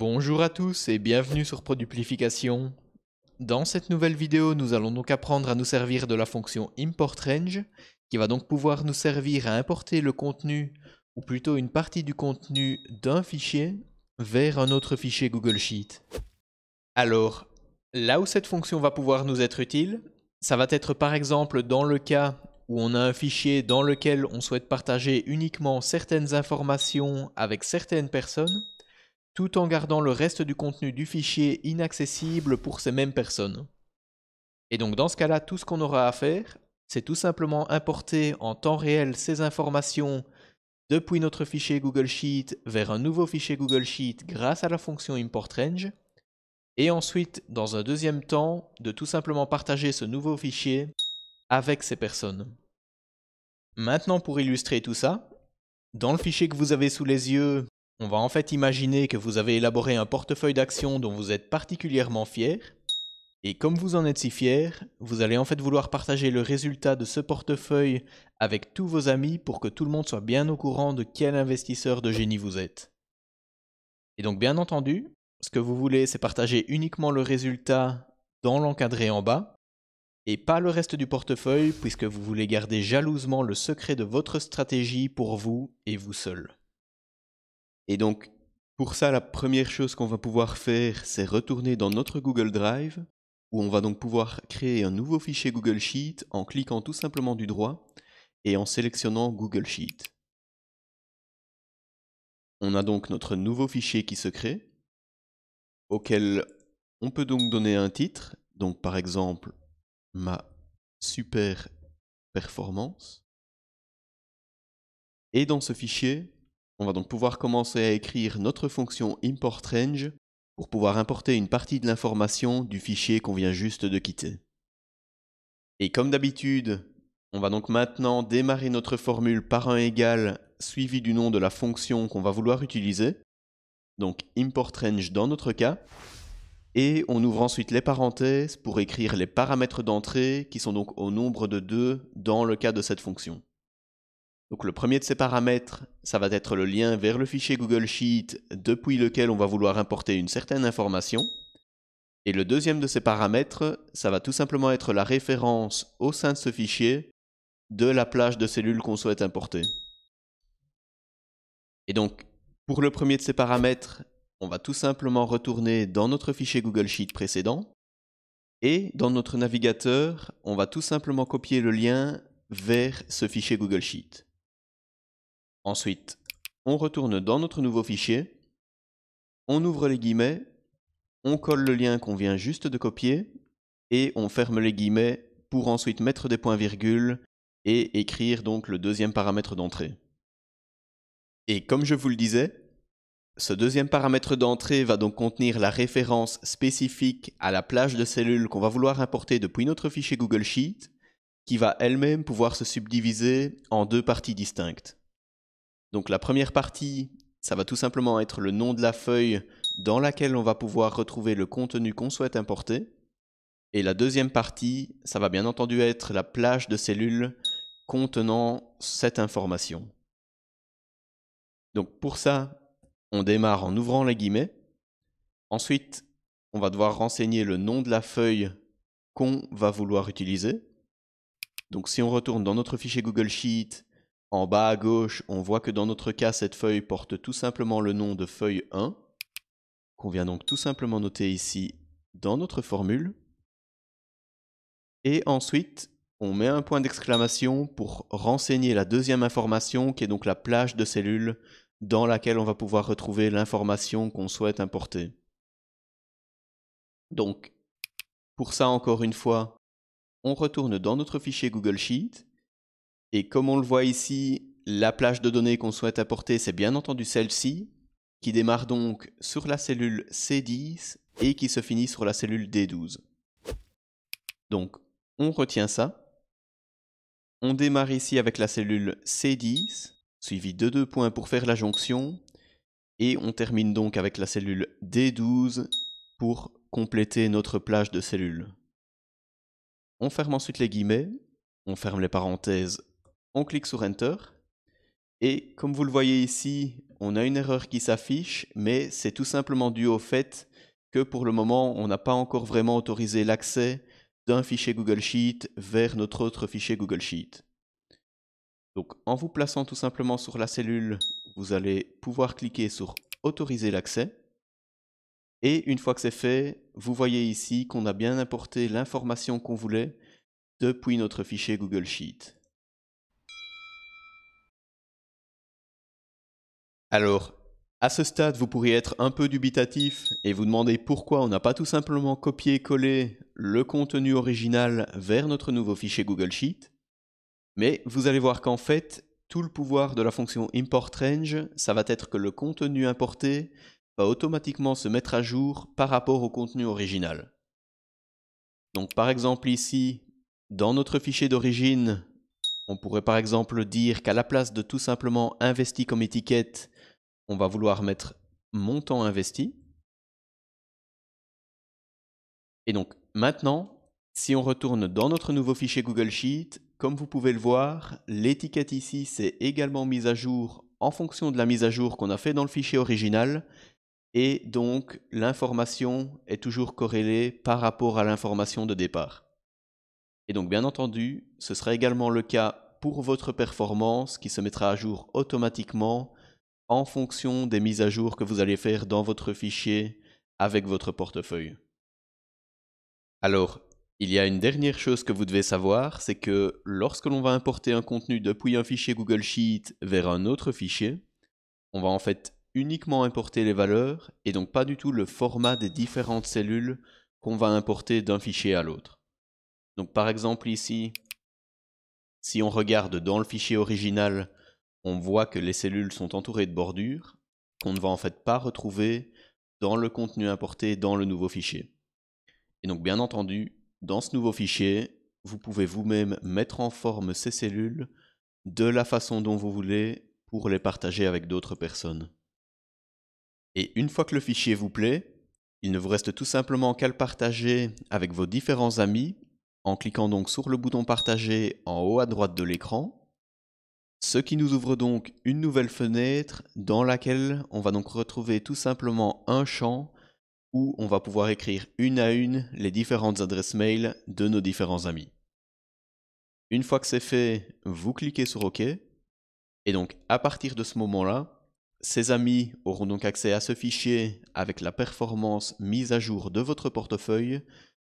Bonjour à tous et bienvenue sur Produplification. Dans cette nouvelle vidéo, nous allons donc apprendre à nous servir de la fonction ImportRange, qui va donc pouvoir nous servir à importer le contenu, ou plutôt une partie du contenu d'un fichier, vers un autre fichier Google Sheet. Alors, là où cette fonction va pouvoir nous être utile, ça va être par exemple dans le cas où on a un fichier dans lequel on souhaite partager uniquement certaines informations avec certaines personnes, tout en gardant le reste du contenu du fichier inaccessible pour ces mêmes personnes. Et donc dans ce cas-là, tout ce qu'on aura à faire, c'est tout simplement importer en temps réel ces informations depuis notre fichier Google Sheet vers un nouveau fichier Google Sheet grâce à la fonction import range. Et ensuite, dans un deuxième temps, de tout simplement partager ce nouveau fichier avec ces personnes. Maintenant, pour illustrer tout ça, dans le fichier que vous avez sous les yeux, on va en fait imaginer que vous avez élaboré un portefeuille d'actions dont vous êtes particulièrement fier, et comme vous en êtes si fier, vous allez en fait vouloir partager le résultat de ce portefeuille avec tous vos amis pour que tout le monde soit bien au courant de quel investisseur de génie vous êtes. Et donc bien entendu, ce que vous voulez, c'est partager uniquement le résultat dans l'encadré en bas, et pas le reste du portefeuille, puisque vous voulez garder jalousement le secret de votre stratégie pour vous et vous seul. Et donc, pour ça, la première chose qu'on va pouvoir faire, c'est retourner dans notre Google Drive, où on va donc pouvoir créer un nouveau fichier Google Sheet en cliquant tout simplement du droit et en sélectionnant Google Sheet. On a donc notre nouveau fichier qui se crée, auquel on peut donc donner un titre, donc par exemple ma super performance. Et dans ce fichier, on va donc pouvoir commencer à écrire notre fonction importRange pour pouvoir importer une partie de l'information du fichier qu'on vient juste de quitter. Et comme d'habitude, on va donc maintenant démarrer notre formule par un égal suivi du nom de la fonction qu'on va vouloir utiliser, donc importRange dans notre cas, et on ouvre ensuite les parenthèses pour écrire les paramètres d'entrée qui sont donc au nombre de 2 dans le cas de cette fonction. Donc le premier de ces paramètres, ça va être le lien vers le fichier Google Sheet depuis lequel on va vouloir importer une certaine information. Et le deuxième de ces paramètres, ça va tout simplement être la référence au sein de ce fichier de la plage de cellules qu'on souhaite importer. Et donc, pour le premier de ces paramètres, on va tout simplement retourner dans notre fichier Google Sheet précédent. Et dans notre navigateur, on va tout simplement copier le lien vers ce fichier Google Sheet. Ensuite, on retourne dans notre nouveau fichier, on ouvre les guillemets, on colle le lien qu'on vient juste de copier, et on ferme les guillemets pour ensuite mettre des points-virgules et écrire donc le deuxième paramètre d'entrée. Et comme je vous le disais, ce deuxième paramètre d'entrée va donc contenir la référence spécifique à la plage de cellules qu'on va vouloir importer depuis notre fichier Google Sheet, qui va elle-même pouvoir se subdiviser en deux parties distinctes. Donc la première partie, ça va tout simplement être le nom de la feuille dans laquelle on va pouvoir retrouver le contenu qu'on souhaite importer. Et la deuxième partie, ça va bien entendu être la plage de cellules contenant cette information. Donc pour ça, on démarre en ouvrant les guillemets. Ensuite, on va devoir renseigner le nom de la feuille qu'on va vouloir utiliser. Donc si on retourne dans notre fichier Google Sheet en bas à gauche, on voit que dans notre cas, cette feuille porte tout simplement le nom de feuille 1, qu'on vient donc tout simplement noter ici dans notre formule. Et ensuite, on met un point d'exclamation pour renseigner la deuxième information, qui est donc la plage de cellules dans laquelle on va pouvoir retrouver l'information qu'on souhaite importer. Donc, pour ça encore une fois, on retourne dans notre fichier Google Sheet et comme on le voit ici, la plage de données qu'on souhaite apporter, c'est bien entendu celle-ci, qui démarre donc sur la cellule C10 et qui se finit sur la cellule D12. Donc, on retient ça. On démarre ici avec la cellule C10, suivie de deux points pour faire la jonction, et on termine donc avec la cellule D12 pour compléter notre plage de cellules. On ferme ensuite les guillemets, on ferme les parenthèses on clique sur Enter. Et comme vous le voyez ici, on a une erreur qui s'affiche, mais c'est tout simplement dû au fait que pour le moment, on n'a pas encore vraiment autorisé l'accès d'un fichier Google Sheet vers notre autre fichier Google Sheet. Donc en vous plaçant tout simplement sur la cellule, vous allez pouvoir cliquer sur Autoriser l'accès. Et une fois que c'est fait, vous voyez ici qu'on a bien importé l'information qu'on voulait depuis notre fichier Google Sheet. Alors, à ce stade, vous pourriez être un peu dubitatif et vous demander pourquoi on n'a pas tout simplement copié-collé le contenu original vers notre nouveau fichier Google Sheet. Mais vous allez voir qu'en fait, tout le pouvoir de la fonction ImportRange, ça va être que le contenu importé va automatiquement se mettre à jour par rapport au contenu original. Donc par exemple ici, dans notre fichier d'origine, on pourrait par exemple dire qu'à la place de tout simplement investi comme étiquette, on va vouloir mettre Montant investi. Et donc maintenant, si on retourne dans notre nouveau fichier Google Sheet, comme vous pouvez le voir, l'étiquette ici s'est également mise à jour en fonction de la mise à jour qu'on a fait dans le fichier original. Et donc l'information est toujours corrélée par rapport à l'information de départ. Et donc bien entendu, ce sera également le cas pour votre performance qui se mettra à jour automatiquement en fonction des mises à jour que vous allez faire dans votre fichier avec votre portefeuille. Alors, il y a une dernière chose que vous devez savoir, c'est que lorsque l'on va importer un contenu depuis un fichier Google Sheet vers un autre fichier, on va en fait uniquement importer les valeurs et donc pas du tout le format des différentes cellules qu'on va importer d'un fichier à l'autre. Donc par exemple ici, si on regarde dans le fichier original on voit que les cellules sont entourées de bordures qu'on ne va en fait pas retrouver dans le contenu importé dans le nouveau fichier. Et donc bien entendu, dans ce nouveau fichier, vous pouvez vous-même mettre en forme ces cellules de la façon dont vous voulez pour les partager avec d'autres personnes. Et une fois que le fichier vous plaît, il ne vous reste tout simplement qu'à le partager avec vos différents amis en cliquant donc sur le bouton partager en haut à droite de l'écran ce qui nous ouvre donc une nouvelle fenêtre dans laquelle on va donc retrouver tout simplement un champ où on va pouvoir écrire une à une les différentes adresses mail de nos différents amis. Une fois que c'est fait, vous cliquez sur OK. Et donc à partir de ce moment-là, ces amis auront donc accès à ce fichier avec la performance mise à jour de votre portefeuille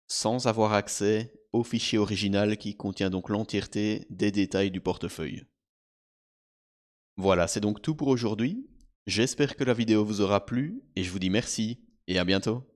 sans avoir accès au fichier original qui contient donc l'entièreté des détails du portefeuille. Voilà, c'est donc tout pour aujourd'hui. J'espère que la vidéo vous aura plu et je vous dis merci et à bientôt.